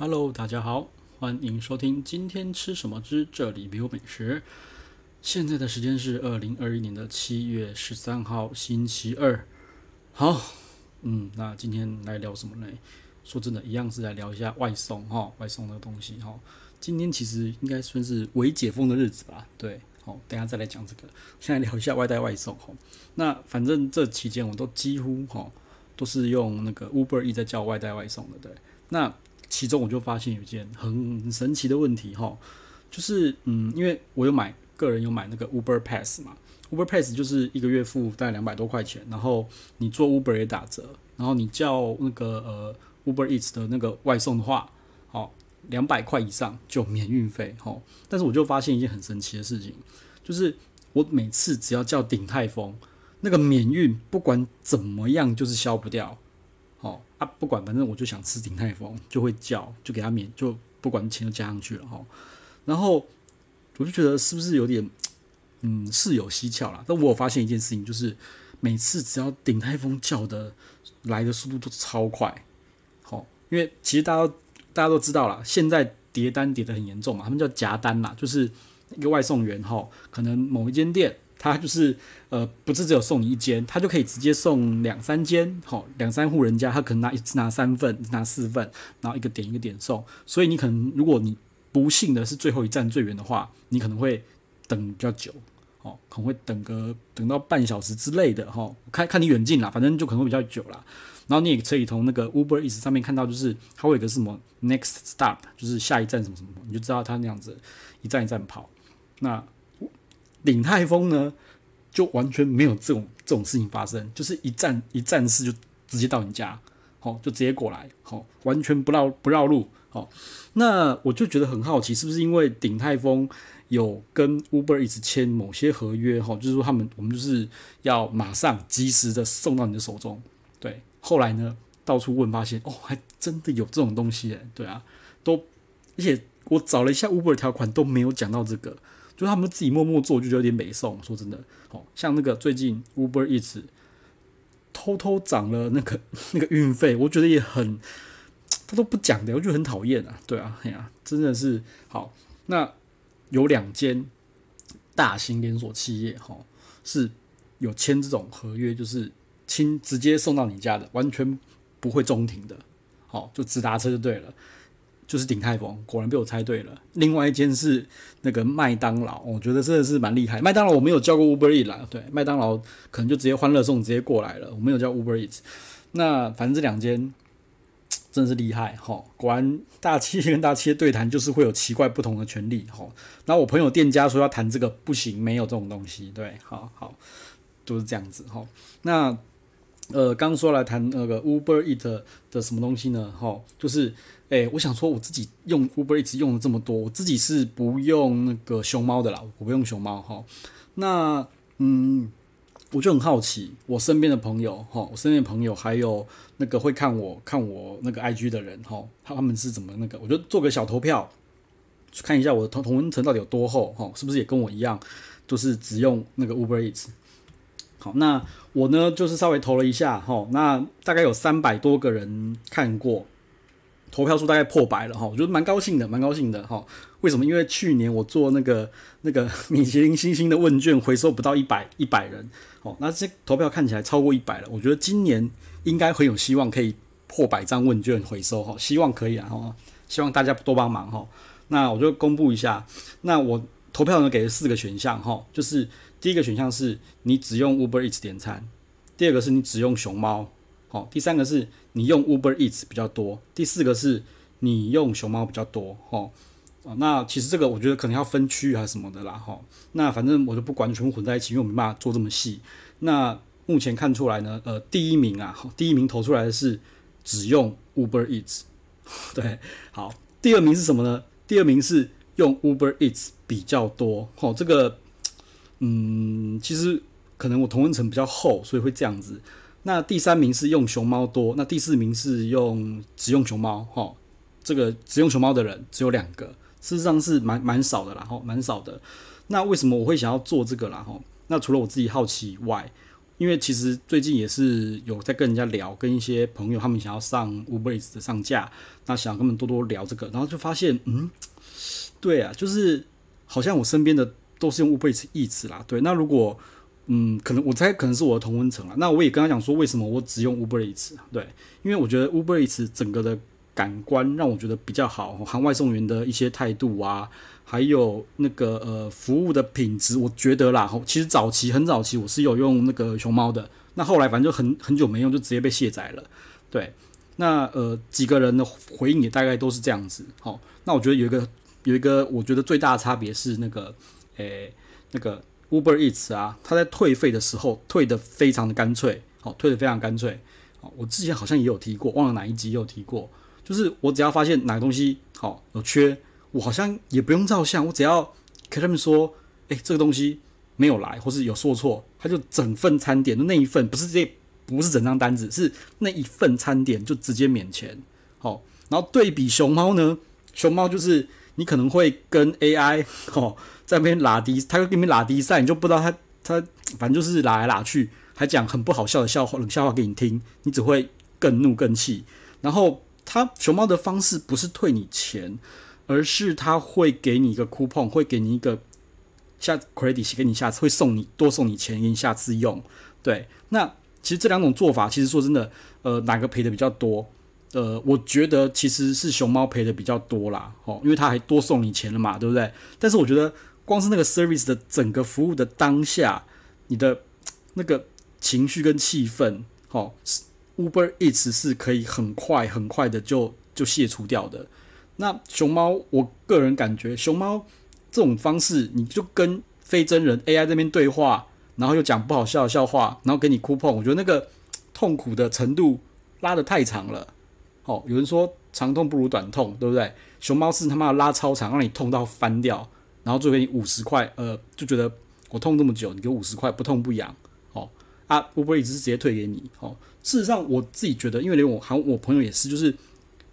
Hello，大家好，欢迎收听今天吃什么？之这里没有美食。现在的时间是二零二一年的七月十三号星期二。好，嗯，那今天来聊什么呢？说真的，一样是来聊一下外送哈，外送的东西哈。今天其实应该算是未解封的日子吧？对，好，等下再来讲这个。现在聊一下外带外送哈。那反正这期间我都几乎哈都是用那个 Uber E 在叫外带外送的，对，那。其中我就发现一件很神奇的问题哈，就是嗯，因为我有买个人有买那个 Uber Pass 嘛，Uber Pass 就是一个月付大概两百多块钱，然后你做 Uber 也打折，然后你叫那个呃 Uber Eat 的那个外送的话，好两百块以上就免运费哈。但是我就发现一件很神奇的事情，就是我每次只要叫顶泰丰那个免运，不管怎么样就是消不掉。哦啊，不管反正我就想吃鼎泰丰，就会叫，就给他免，就不管钱就加上去了哈。然后我就觉得是不是有点，嗯，事有蹊跷啦。但我发现一件事情，就是每次只要鼎泰丰叫的来的速度都超快，好，因为其实大家大家都知道了，现在叠单叠的很严重嘛，他们叫夹单啦，就是一个外送员哈，可能某一间店。他就是，呃，不是只有送你一间，他就可以直接送两三间，好，两三户人家，他可能拿一次拿三份，拿四份，然后一个点一个点送。所以你可能如果你不幸的是最后一站最远的话，你可能会等比较久，哦，可能会等个等到半小时之类的，哈，看看你远近啦，反正就可能会比较久啦。然后你也可以从那个 Uber Eats 上面看到，就是他会有个什么 Next Stop，就是下一站什么什么，你就知道他那样子一站一站跑。那。鼎泰丰呢，就完全没有这种这种事情发生，就是一站一站式就直接到你家，好，就直接过来，好，完全不绕不绕路，好，那我就觉得很好奇，是不是因为鼎泰丰有跟 Uber 一直签某些合约，哈，就是说他们我们就是要马上及时的送到你的手中，对。后来呢，到处问发现，哦，还真的有这种东西哎，对啊，都，而且我找了一下 Uber 条款，都没有讲到这个。就他们自己默默做，就有点美送。说真的，哦，像那个最近 Uber 一直偷偷涨了那个 那个运费，我觉得也很，他都不讲的，我觉得很讨厌啊。对啊，哎呀，真的是好。那有两间大型连锁企业，哈，是有签这种合约，就是亲直接送到你家的，完全不会中停的，好，就直达车就对了。就是鼎泰丰，果然被我猜对了。另外一间是那个麦当劳，我觉得真的是蛮厉害。麦当劳我没有叫过 Uber Eats，对，麦当劳可能就直接欢乐送直接过来了。我没有叫 Uber Eats，那反正这两间真的是厉害哈。果然大七跟大七业对谈就是会有奇怪不同的权利哈。那我朋友店家说要谈这个不行，没有这种东西。对，好好就是这样子哈。那。呃，刚说来谈那个 Uber e a t 的什么东西呢？哈，就是，哎，我想说我自己用 Uber e a t 用了这么多，我自己是不用那个熊猫的啦，我不用熊猫哈。那，嗯，我就很好奇，我身边的朋友哈，我身边的朋友还有那个会看我看我那个 I G 的人哈，他们是怎么那个？我觉得做个小投票，看一下我的同同温层到底有多厚哈，是不是也跟我一样，就是只用那个 Uber e a t 好，那我呢就是稍微投了一下哈，那大概有三百多个人看过，投票数大概破百了哈，我觉得蛮高兴的，蛮高兴的哈。为什么？因为去年我做那个那个 米其林星星的问卷回收不到一百一百人，哦，那这投票看起来超过一百了，我觉得今年应该会有希望可以破百张问卷回收哈，希望可以啊哈，希望大家多帮忙哈。那我就公布一下，那我投票呢给了四个选项哈，就是。第一个选项是你只用 Uber Eats 点餐，第二个是你只用熊猫，好，第三个是你用 Uber Eats 比较多，第四个是你用熊猫比较多，哦，啊，那其实这个我觉得可能要分区还是什么的啦，哈，那反正我就不管，全部混在一起，因为我没办法做这么细。那目前看出来呢，呃，第一名啊，第一名投出来的是只用 Uber Eats，对，好，第二名是什么呢？第二名是用 Uber Eats 比较多，哦，这个。嗯，其实可能我同温层比较厚，所以会这样子。那第三名是用熊猫多，那第四名是用只用熊猫哈。这个只用熊猫的人只有两个，事实上是蛮蛮少的啦，吼，蛮少的。那为什么我会想要做这个啦？吼，那除了我自己好奇以外，因为其实最近也是有在跟人家聊，跟一些朋友他们想要上 u b e r s 的上架，那想跟他们多多聊这个，然后就发现，嗯，对啊，就是好像我身边的。都是用 u b e r e a t 一词啦，对，那如果嗯，可能我猜可能是我的同温层啦，那我也跟他讲说为什么我只用 u b e r e a t 对，因为我觉得 u b e r e a t 整个的感官让我觉得比较好，行外送员的一些态度啊，还有那个呃服务的品质，我觉得啦，其实早期很早期我是有用那个熊猫的，那后来反正就很很久没用，就直接被卸载了，对，那呃几个人的回应也大概都是这样子，好，那我觉得有一个有一个我觉得最大的差别是那个。诶，那个 Uber Eats 啊，他在退费的时候退得非常的干脆，好，退得非常干脆。好，我之前好像也有提过，忘了哪一集有提过。就是我只要发现哪个东西好有缺，我好像也不用照相，我只要跟他们说，诶，这个东西没有来，或是有说错，他就整份餐点的那一份，不是这不是整张单子，是那一份餐点就直接免钱。好，然后对比熊猫呢，熊猫就是。你可能会跟 AI 哦在那边拉低，他跟你们拉低赛，你就不知道他他反正就是拉来拉去，还讲很不好笑的笑话、冷笑话给你听，你只会更怒更气。然后他熊猫的方式不是退你钱，而是他会给你一个 coupon，会给你一个下 credit，给你下次会送你多送你钱，给你下次用。对，那其实这两种做法，其实说真的，呃，哪个赔的比较多？呃，我觉得其实是熊猫赔的比较多啦，哦，因为它还多送你钱了嘛，对不对？但是我觉得光是那个 service 的整个服务的当下，你的那个情绪跟气氛，是 u b e r 一直是可以很快很快的就就卸除掉的。那熊猫，我个人感觉熊猫这种方式，你就跟非真人 AI 那边对话，然后又讲不好笑的笑话，然后给你哭碰，我觉得那个痛苦的程度拉的太长了。哦，有人说长痛不如短痛，对不对？熊猫是他妈拉超长，让你痛到翻掉，然后最后给你五十块，呃，就觉得我痛这么久，你给我五十块，不痛不痒。哦啊，会不会一直直接退给你？哦，事实上我自己觉得，因为连我喊我朋友也是，就是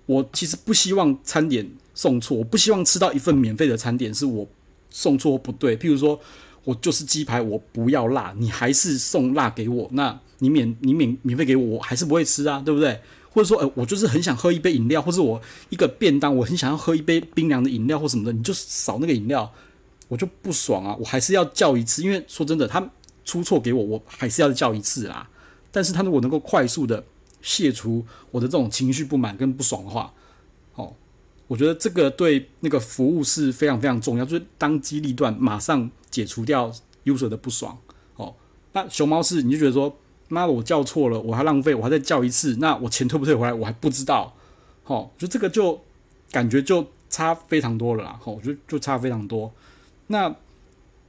我其实不希望餐点送错，我不希望吃到一份免费的餐点是我送错不对。譬如说我就是鸡排，我不要辣，你还是送辣给我，那你免你免免费给我，我还是不会吃啊，对不对？或者说，哎，我就是很想喝一杯饮料，或者我一个便当，我很想要喝一杯冰凉的饮料或什么的，你就少那个饮料，我就不爽啊！我还是要叫一次，因为说真的，他出错给我，我还是要叫一次啦。但是，他如果能够快速的卸除我的这种情绪不满跟不爽的话，哦，我觉得这个对那个服务是非常非常重要，就是当机立断，马上解除掉 user 的不爽。哦，那熊猫是，你就觉得说。妈的，我叫错了，我还浪费，我还再叫一次，那我钱退不退回来，我还不知道。好，就这个就感觉就差非常多了啦。好，我觉得就差非常多。那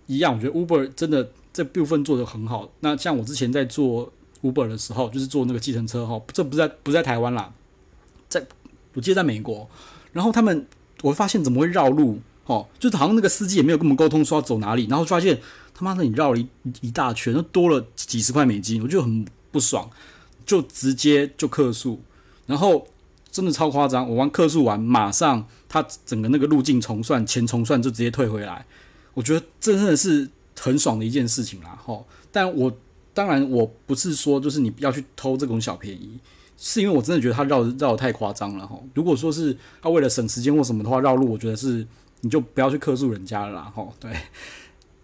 一样，我觉得 Uber 真的这部分做的很好。那像我之前在做 Uber 的时候，就是做那个计程车哈，这不在不在台湾啦，在我记得在美国，然后他们我会发现怎么会绕路。哦，就好像那个司机也没有跟我们沟通说要走哪里，然后发现他妈的你绕了一一大圈，都多了几十块美金，我就很不爽，就直接就客诉，然后真的超夸张。我完客诉完，马上他整个那个路径重算，钱重算就直接退回来，我觉得真的是很爽的一件事情啦，哈。但我当然我不是说就是你要去偷这种小便宜，是因为我真的觉得他绕绕太夸张了，哈。如果说是他为了省时间或什么的话绕路，我觉得是。你就不要去克诉人家了，啦，后对，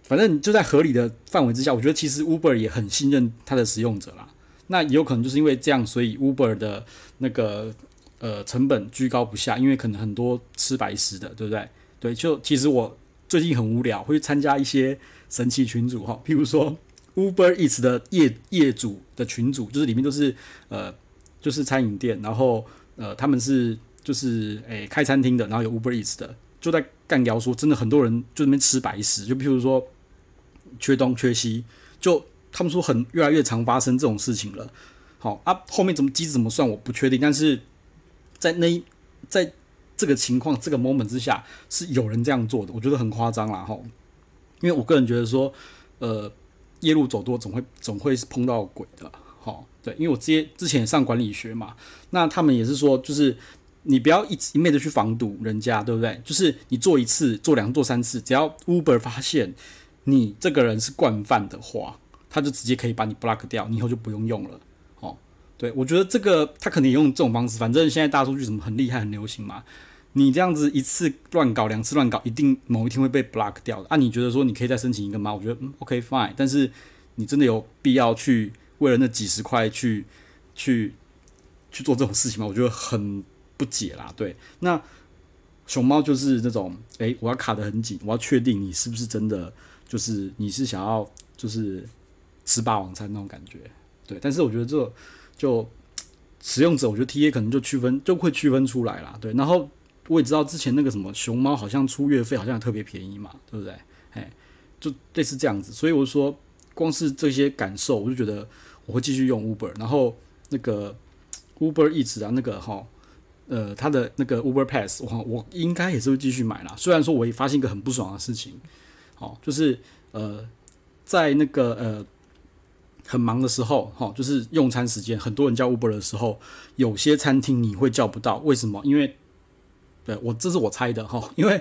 反正就在合理的范围之下，我觉得其实 Uber 也很信任它的使用者啦。那也有可能就是因为这样，所以 Uber 的那个呃成本居高不下，因为可能很多吃白食的，对不对？对，就其实我最近很无聊，会去参加一些神奇群组哈，譬如说 Uber Eat 的业业主的群组，就是里面都是呃就是餐饮店，然后呃他们是就是诶开餐厅的，然后有 Uber Eat 的就在。干掉说，真的很多人就那边吃白食，就比如说缺东缺西，就他们说很越来越常发生这种事情了。好啊，后面怎么机子怎么算我不确定，但是在那在这个情况这个 moment 之下是有人这样做的，我觉得很夸张了哈。因为我个人觉得说，呃，夜路走多总会总会碰到鬼的。好，对，因为我之前之前上管理学嘛，那他们也是说就是。你不要一直一昧的去防堵人家，对不对？就是你做一次、做两、做三次，只要 Uber 发现你这个人是惯犯的话，他就直接可以把你 block 掉，你以后就不用用了。哦，对我觉得这个他可能也用这种方式，反正现在大数据什么很厉害、很流行嘛。你这样子一次乱搞、两次乱搞，一定某一天会被 block 掉的。啊，你觉得说你可以再申请一个吗？我觉得 OK fine，但是你真的有必要去为了那几十块去去去做这种事情吗？我觉得很。不解啦，对，那熊猫就是那种，哎，我要卡的很紧，我要确定你是不是真的就是你是想要就是吃霸王餐那种感觉，对。但是我觉得这就使用者，我觉得 T A 可能就区分就会区分出来了，对。然后我也知道之前那个什么熊猫好像出月费好像特别便宜嘛，对不对？哎，就类似这样子。所以我说，光是这些感受，我就觉得我会继续用 Uber。然后那个 Uber 一直啊，那个哈。呃，他的那个 Uber Pass，我我应该也是会继续买啦。虽然说我也发现一个很不爽的事情，哦，就是呃，在那个呃很忙的时候，哈，就是用餐时间，很多人叫 Uber 的时候，有些餐厅你会叫不到。为什么？因为对我这是我猜的哈，因为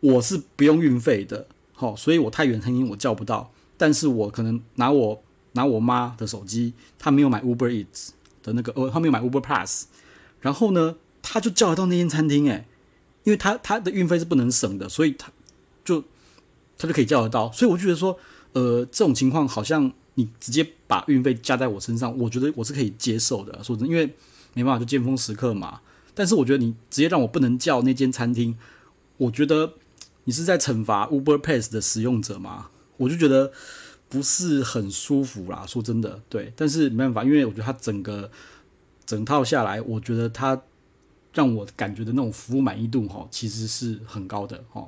我是不用运费的，哦，所以我太远很远我叫不到。但是我可能拿我拿我妈的手机，她没有买 Uber Eat 的那个，呃，她没有买 Uber Plus，然后呢？他就叫得到那间餐厅，哎，因为他他的运费是不能省的，所以他就他就可以叫得到。所以我就觉得说，呃，这种情况好像你直接把运费加在我身上，我觉得我是可以接受的。说真，因为没办法，就尖峰时刻嘛。但是我觉得你直接让我不能叫那间餐厅，我觉得你是在惩罚 Uber Pass 的使用者嘛？我就觉得不是很舒服啦。说真的，对，但是没办法，因为我觉得他整个整套下来，我觉得他。让我感觉的那种服务满意度哈，其实是很高的哈。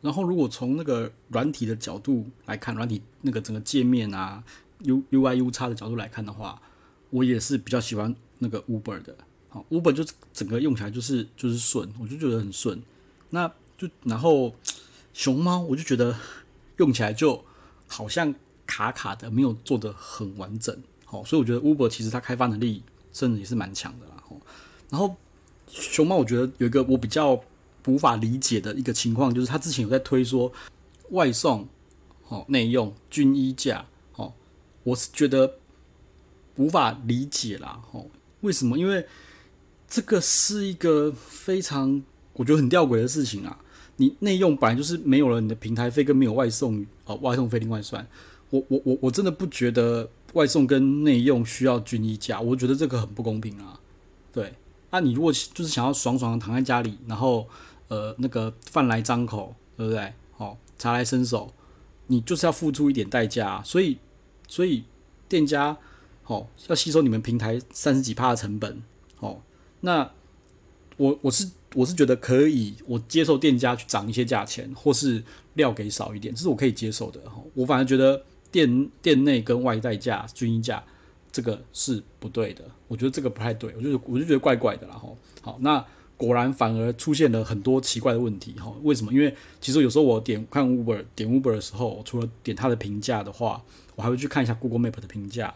然后，如果从那个软体的角度来看，软体那个整个界面啊，U U I U 叉的角度来看的话，我也是比较喜欢那个 Uber 的。好，Uber 就整个用起来就是就是顺，我就觉得很顺。那就然后熊猫，我就觉得用起来就好像卡卡的，没有做的很完整。好，所以我觉得 Uber 其实它开发能力真的也是蛮强的啦。然后。熊猫，我觉得有一个我比较无法理解的一个情况，就是他之前有在推说外送哦，内用均一价哦，我是觉得无法理解啦哦，为什么？因为这个是一个非常我觉得很吊诡的事情啊。你内用本来就是没有了你的平台费，跟没有外送啊，外送费另外算。我我我我真的不觉得外送跟内用需要均一价，我觉得这个很不公平啊，对。那你如果就是想要爽爽的躺在家里，然后呃那个饭来张口，对不对？哦，茶来伸手，你就是要付出一点代价，所以所以店家哦要吸收你们平台三十几帕的成本，哦，那我我是我是觉得可以，我接受店家去涨一些价钱，或是料给少一点，这是我可以接受的我反而觉得店店内跟外代价均价。这个是不对的，我觉得这个不太对，我就我就觉得怪怪的啦吼。好，那果然反而出现了很多奇怪的问题哈。为什么？因为其实有时候我点看 Uber 点 Uber 的时候，除了点他的评价的话，我还会去看一下 Google Map 的评价。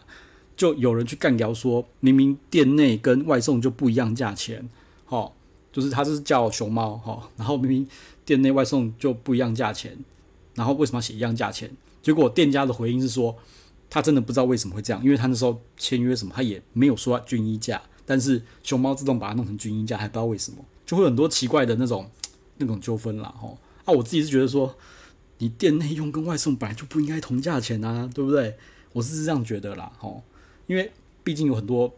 就有人去干聊说，明明店内跟外送就不一样价钱，哈，就是他是叫熊猫哈，然后明明店内外送就不一样价钱，然后为什么要写一样价钱？结果店家的回应是说。他真的不知道为什么会这样，因为他那时候签约什么，他也没有说军衣价，但是熊猫自动把它弄成军衣价，还不知道为什么，就会很多奇怪的那种、那种纠纷啦，吼啊！我自己是觉得说，你店内用跟外送本来就不应该同价钱啊，对不对？我是这样觉得啦，吼，因为毕竟有很多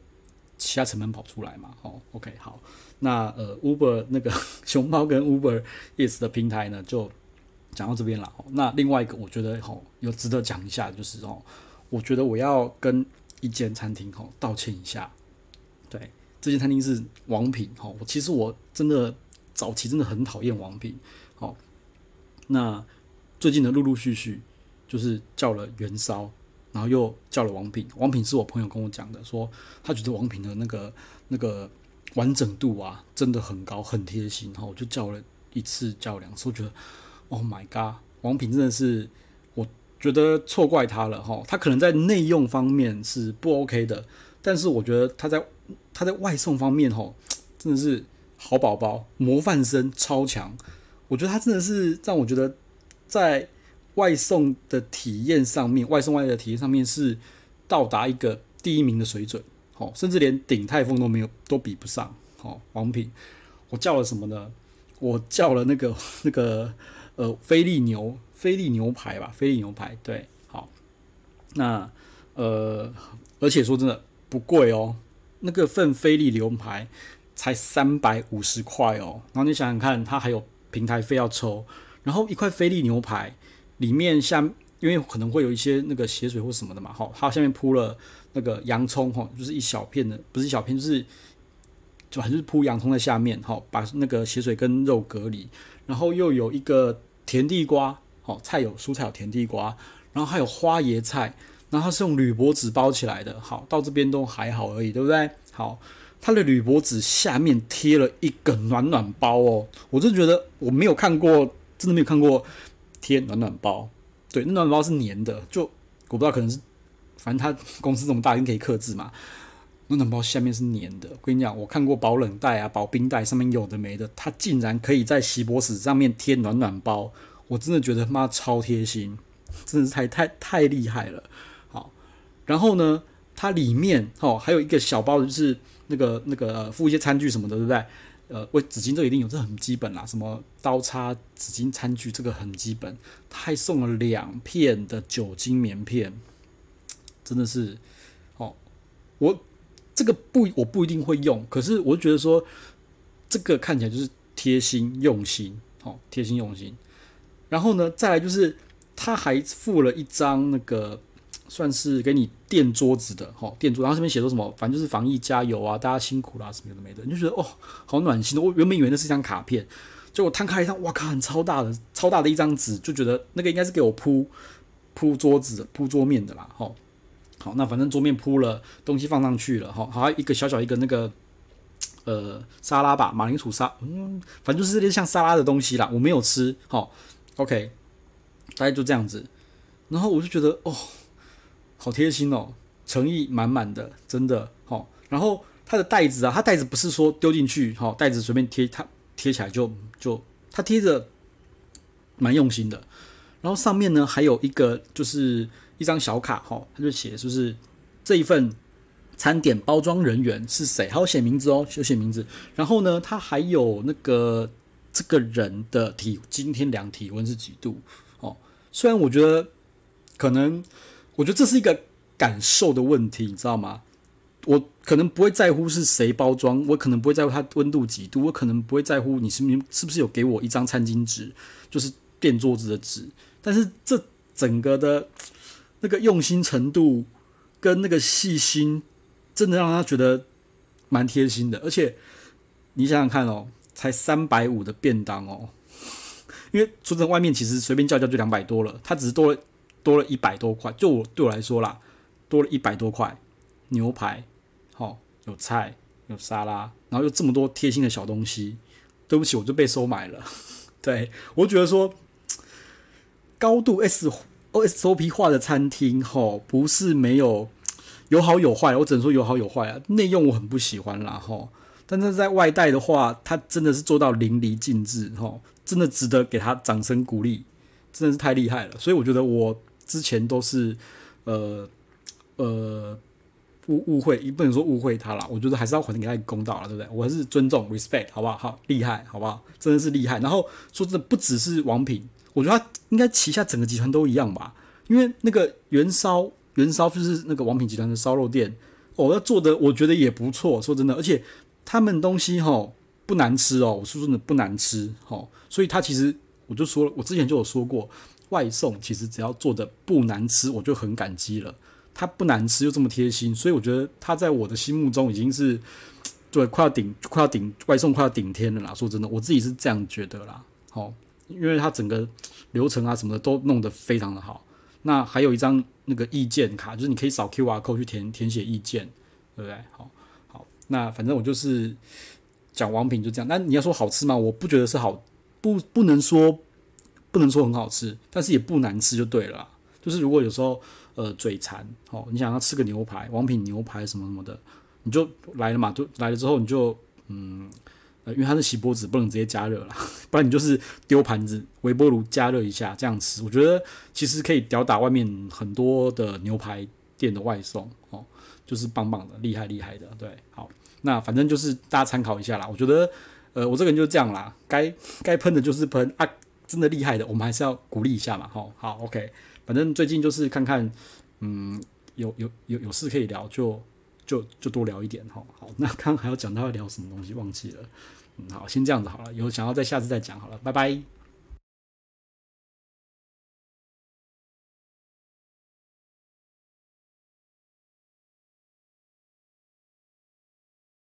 其他成本跑出来嘛，吼。OK，好，那呃，Uber 那个 熊猫跟 Uber Yes 的平台呢，就讲到这边了。那另外一个我觉得吼，有值得讲一下，就是吼。我觉得我要跟一间餐厅哦道歉一下，对，这间餐厅是王品哦。我其实我真的早期真的很讨厌王品，哦。那最近的陆陆续续就是叫了元烧，然后又叫了王品。王品是我朋友跟我讲的，说他觉得王品的那个那个完整度啊真的很高，很贴心哈。我就叫了一次叫两次，我觉得 Oh my God，王品真的是。觉得错怪他了哈，他可能在内用方面是不 OK 的，但是我觉得他在他在外送方面哈，真的是好宝宝，模范生，超强。我觉得他真的是让我觉得在外送的体验上面，外送外的体验上面是到达一个第一名的水准，哦，甚至连顶泰丰都没有都比不上。哦，王品，我叫了什么呢？我叫了那个 那个呃菲利牛。菲力牛排吧，菲力牛排对，好，那呃，而且说真的不贵哦，那个份菲力牛排才三百五十块哦，然后你想想看，它还有平台费要抽，然后一块菲力牛排里面，像因为可能会有一些那个血水或什么的嘛，好，它下面铺了那个洋葱哈，就是一小片的，不是一小片，就是就还是铺洋葱在下面，哈，把那个血水跟肉隔离，然后又有一个甜地瓜。哦，菜有蔬菜有甜地瓜，然后还有花椰菜，然后它是用铝箔纸包起来的。好，到这边都还好而已，对不对？好，它的铝箔纸下面贴了一个暖暖包哦，我就觉得我没有看过，真的没有看过贴暖暖包。对，那暖暖包是粘的，就我不知道可能是，反正它公司这么大，应定可以克制嘛。暖暖包下面是粘的，我跟你讲，我看过保冷袋啊、保冰袋，上面有的没的，它竟然可以在锡箔纸上面贴暖暖包。我真的觉得妈超贴心，真的是太太太厉害了。好，然后呢，它里面哦，还有一个小包，就是那个那个附一些餐具什么的，对不对？呃，为纸巾这一定有，这很基本啦。什么刀叉、纸巾、餐具，这个很基本。他还送了两片的酒精棉片，真的是哦。我这个不我不一定会用，可是我觉得说这个看起来就是贴心用心，哦，贴心用心。然后呢，再来就是他还附了一张那个算是给你垫桌子的哈垫桌，然后上面写说什么，反正就是防疫加油啊，大家辛苦啦什么的没的，你就觉得哦好暖心的。我原本以为那是一张卡片，结果摊开一张，哇靠，很超大的超大的一张纸，就觉得那个应该是给我铺铺桌子铺桌面的啦。好，好，那反正桌面铺了东西放上去了哈，好一个小小一个那个呃沙拉吧，马铃薯沙嗯，反正就是这些像沙拉的东西啦，我没有吃好，OK，大概就这样子，然后我就觉得哦，好贴心哦，诚意满满的，真的哦。然后它的袋子啊，它袋子不是说丢进去，哦、袋子随便贴，它贴起来就就它贴着蛮用心的。然后上面呢还有一个就是一张小卡，哈，它就写就是这一份餐点包装人员是谁，还有写名字哦，有写名字。然后呢，它还有那个。这个人的体今天量体温是几度？哦，虽然我觉得可能，我觉得这是一个感受的问题，你知道吗？我可能不会在乎是谁包装，我可能不会在乎他温度几度，我可能不会在乎你是边是不是有给我一张餐巾纸，就是垫桌子的纸。但是这整个的，那个用心程度跟那个细心，真的让他觉得蛮贴心的。而且你想想看哦。才三百五的便当哦，因为出镇外面其实随便叫叫就两百多了，它只是多了多了一百多块。就我对我来说啦，多了一百多块牛排，哦、有菜有沙拉，然后又这么多贴心的小东西。对不起，我就被收买了。对我觉得说，高度 S O S O P 化的餐厅，哦，不是没有有好有坏，我只能说有好有坏啊。内用我很不喜欢啦，哦。但是在外带的话，他真的是做到淋漓尽致，吼，真的值得给他掌声鼓励，真的是太厉害了。所以我觉得我之前都是，呃，呃，误误会，也不能说误会他了。我觉得还是要还给他公道了，对不对？我还是尊重，respect，好不好？好厉害，好不好？真的是厉害。然后说真的，不只是王品，我觉得他应该旗下整个集团都一样吧。因为那个元烧，元烧就是那个王品集团的烧肉店，哦，要做的我觉得也不错。说真的，而且。他们东西哦，不难吃哦，我说真的不难吃，哦，所以他其实我就说了，我之前就有说过，外送其实只要做的不难吃，我就很感激了。他不难吃又这么贴心，所以我觉得他在我的心目中已经是 对快要顶快要顶外送快要顶天了啦。说真的，我自己是这样觉得啦，好，因为他整个流程啊什么的都弄得非常的好。那还有一张那个意见卡，就是你可以扫 Q R code 去填填写意见，对不对？好。那反正我就是讲王品就这样。那你要说好吃吗？我不觉得是好，不不能说不能说很好吃，但是也不难吃就对了。就是如果有时候呃嘴馋，哦你想要吃个牛排，王品牛排什么什么的，你就来了嘛，就来了之后你就嗯呃，因为它是锡箔纸，不能直接加热了，不然你就是丢盘子微波炉加热一下这样吃。我觉得其实可以吊打外面很多的牛排。店的外送哦，就是棒棒的，厉害厉害的，对，好，那反正就是大家参考一下啦。我觉得，呃，我这个人就是这样啦，该该喷的就是喷啊，真的厉害的，我们还是要鼓励一下嘛，哦、好，OK，反正最近就是看看，嗯，有有有有事可以聊，就就就多聊一点，哦。好，那刚刚还要讲到聊什么东西，忘记了，嗯，好，先这样子好了，有想要在下次再讲好了，拜拜。